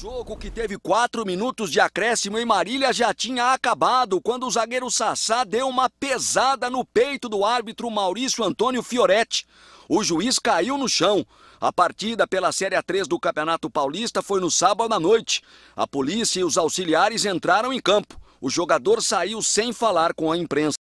Jogo que teve quatro minutos de acréscimo em Marília já tinha acabado quando o zagueiro Sassá deu uma pesada no peito do árbitro Maurício Antônio Fioretti. O juiz caiu no chão. A partida pela Série A3 do Campeonato Paulista foi no sábado à noite. A polícia e os auxiliares entraram em campo. O jogador saiu sem falar com a imprensa.